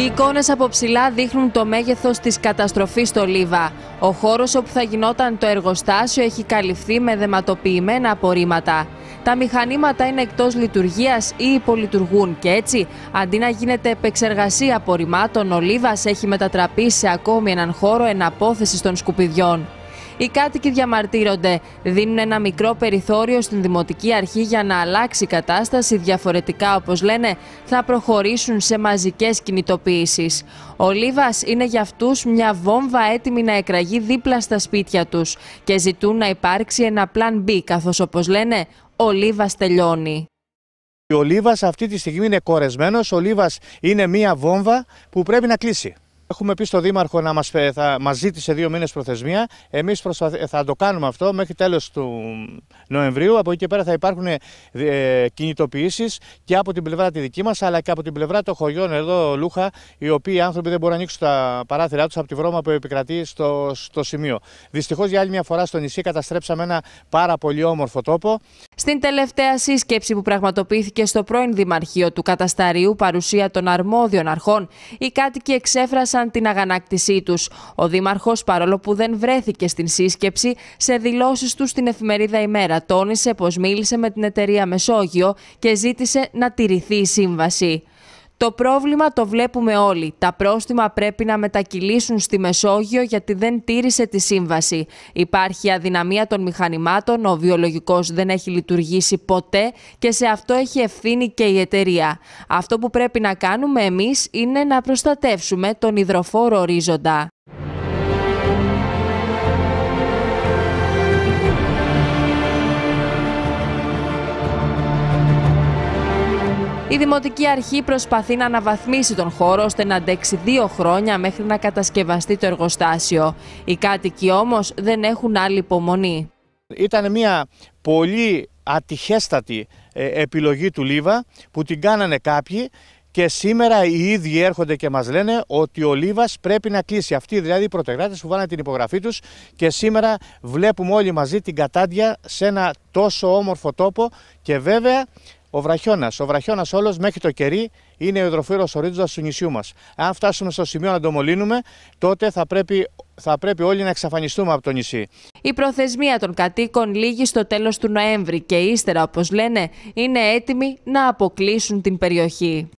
Οι εικόνες από ψηλά δείχνουν το μέγεθος της καταστροφής στο Λίβα. Ο χώρος όπου θα γινόταν το εργοστάσιο έχει καλυφθεί με δεματοποιημένα απορρίμματα. Τα μηχανήματα είναι εκτός λειτουργίας ή υπολειτουργούν και έτσι, αντί να γίνεται επεξεργασία απορριμμάτων, ο Λίβας έχει μετατραπεί σε ακόμη έναν χώρο εναπόθεσης των σκουπιδιών. Οι κάτοικοι διαμαρτύρονται. Δίνουν ένα μικρό περιθώριο στην Δημοτική Αρχή για να αλλάξει η κατάσταση. Διαφορετικά, όπως λένε, θα προχωρήσουν σε μαζικές κινητοποιήσεις. Ο Λίβας είναι για αυτούς μια βόμβα έτοιμη να εκραγεί δίπλα στα σπίτια τους και ζητούν να υπάρξει ένα πλάν B, καθώς όπως λένε, ο Λίβας τελειώνει. Ο Λίβας αυτή τη στιγμή είναι κορεσμένος. Ο Λίβας είναι μια βόμβα που πρέπει να κλείσει. Έχουμε πει στον Δήμαρχο να μας, θα, μας ζήτησε δύο μήνες προθεσμία. Εμείς προσπαθ, θα το κάνουμε αυτό μέχρι τέλος του Νοεμβρίου. Από εκεί και πέρα θα υπάρχουν ε, κινητοποιήσεις και από την πλευρά τη δική μας αλλά και από την πλευρά των χωριών εδώ Λούχα οι οποίοι άνθρωποι δεν μπορούν να ανοίξουν τα παράθυρά τους από τη βρώμα που επικρατεί στο, στο σημείο. Δυστυχώς για άλλη μια φορά στο νησί καταστρέψαμε ένα πάρα πολύ όμορφο τόπο. Στην τελευταία σύσκεψη που πραγματοποιήθηκε στο πρώην Δημαρχείο του Κατασταρίου παρουσία των αρμόδιων αρχών οι κάτοικοι εξέφρασαν την αγανάκτησή τους. Ο δήμαρχος παρόλο που δεν βρέθηκε στην σύσκεψη, σε δηλώσεις του στην εφημερίδα ημέρα τόνισε πως μίλησε με την εταιρεία Μεσόγειο και ζήτησε να τηρηθεί η σύμβαση. Το πρόβλημα το βλέπουμε όλοι. Τα πρόστιμα πρέπει να μετακυλήσουν στη Μεσόγειο γιατί δεν τήρησε τη σύμβαση. Υπάρχει αδυναμία των μηχανημάτων, ο βιολογικός δεν έχει λειτουργήσει ποτέ και σε αυτό έχει ευθύνη και η εταιρεία. Αυτό που πρέπει να κάνουμε εμείς είναι να προστατεύσουμε τον υδροφόρο ορίζοντα. Η Δημοτική Αρχή προσπαθεί να αναβαθμίσει τον χώρο ώστε να αντέξει δύο χρόνια μέχρι να κατασκευαστεί το εργοστάσιο. Οι κάτοικοι όμως δεν έχουν άλλη υπομονή. Ήταν μια πολύ ατυχέστατη ε, επιλογή του Λίβα που την κάνανε κάποιοι και σήμερα οι ίδιοι έρχονται και μας λένε ότι ο Λίβας πρέπει να κλείσει. Αυτοί δηλαδή οι πρωτεγράτες που βάλανε την υπογραφή τους και σήμερα βλέπουμε όλοι μαζί την κατάντια σε ένα τόσο όμορφο τόπο και βέβαια ο βραχιόνα, Ο βραχιόνα όλος μέχρι το κερί είναι ο υδροφύρο ορίζοντας του νησιού μας. Αν φτάσουμε στο σημείο να το μολύνουμε, τότε θα πρέπει, θα πρέπει όλοι να εξαφανιστούμε από το νησί. Η προθεσμία των κατοίκων λήγει στο τέλος του Νοέμβρη και ύστερα, όπως λένε, είναι έτοιμοι να αποκλείσουν την περιοχή.